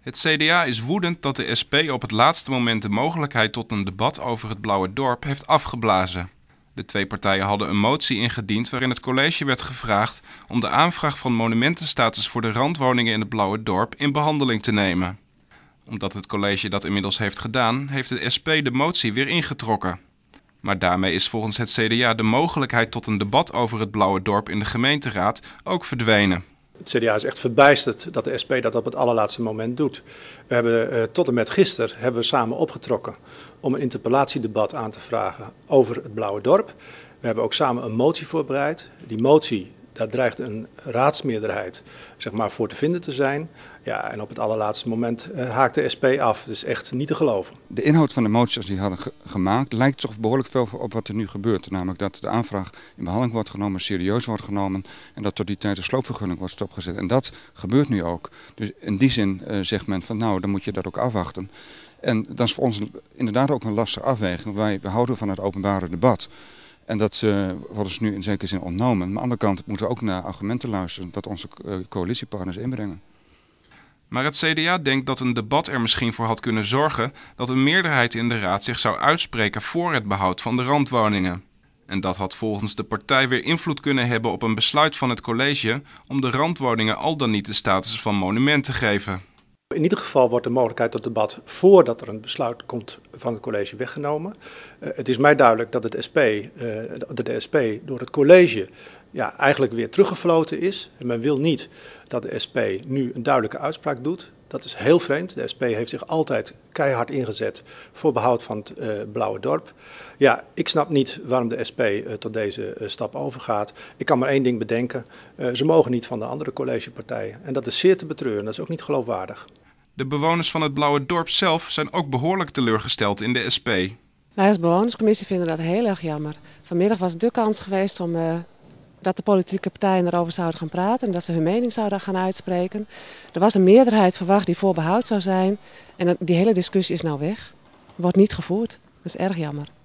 Het CDA is woedend dat de SP op het laatste moment de mogelijkheid tot een debat over het Blauwe Dorp heeft afgeblazen. De twee partijen hadden een motie ingediend waarin het college werd gevraagd om de aanvraag van monumentenstatus voor de randwoningen in het Blauwe Dorp in behandeling te nemen. Omdat het college dat inmiddels heeft gedaan, heeft de SP de motie weer ingetrokken. Maar daarmee is volgens het CDA de mogelijkheid tot een debat over het Blauwe Dorp in de gemeenteraad ook verdwenen. Het CDA is echt verbijsterd dat de SP dat op het allerlaatste moment doet. We hebben eh, tot en met gisteren hebben we samen opgetrokken om een interpellatiedebat aan te vragen over het Blauwe Dorp. We hebben ook samen een motie voorbereid. Die motie daar dreigt een raadsmeerderheid zeg maar, voor te vinden te zijn. Ja, en op het allerlaatste moment eh, haakt de SP af. Het is echt niet te geloven. De inhoud van de moties die hadden gemaakt lijkt toch behoorlijk veel op wat er nu gebeurt. Namelijk dat de aanvraag in behandeling wordt genomen, serieus wordt genomen en dat tot die tijd de sloopvergunning wordt stopgezet. En dat gebeurt nu ook. Dus in die zin eh, zegt men van nou, dan moet je dat ook afwachten. En dat is voor ons inderdaad ook een lastige afweging. Wij we houden van het openbare debat. En dat ze, worden ze nu in zekere zin ontnomen. Maar aan de andere kant moeten we ook naar argumenten luisteren wat onze eh, coalitiepartners inbrengen. Maar het CDA denkt dat een debat er misschien voor had kunnen zorgen dat een meerderheid in de Raad zich zou uitspreken voor het behoud van de randwoningen. En dat had volgens de partij weer invloed kunnen hebben op een besluit van het college om de randwoningen al dan niet de status van monument te geven. In ieder geval wordt de mogelijkheid tot debat voordat er een besluit komt van het college weggenomen. Eh, het is mij duidelijk dat het SP, eh, de SP door het college ja, eigenlijk weer teruggefloten is. En men wil niet dat de SP nu een duidelijke uitspraak doet. Dat is heel vreemd. De SP heeft zich altijd keihard ingezet voor behoud van het eh, Blauwe Dorp. Ja, ik snap niet waarom de SP tot deze stap overgaat. Ik kan maar één ding bedenken. ze mogen niet van de andere collegepartijen. En dat is zeer te betreuren. Dat is ook niet geloofwaardig. De bewoners van het Blauwe Dorp zelf zijn ook behoorlijk teleurgesteld in de SP. Wij als bewonerscommissie vinden dat heel erg jammer. Vanmiddag was de kans geweest om, eh, dat de politieke partijen erover zouden gaan praten en dat ze hun mening zouden gaan uitspreken. Er was een meerderheid verwacht die voorbehoud zou zijn en die hele discussie is nou weg. Wordt niet gevoerd. Dat is erg jammer.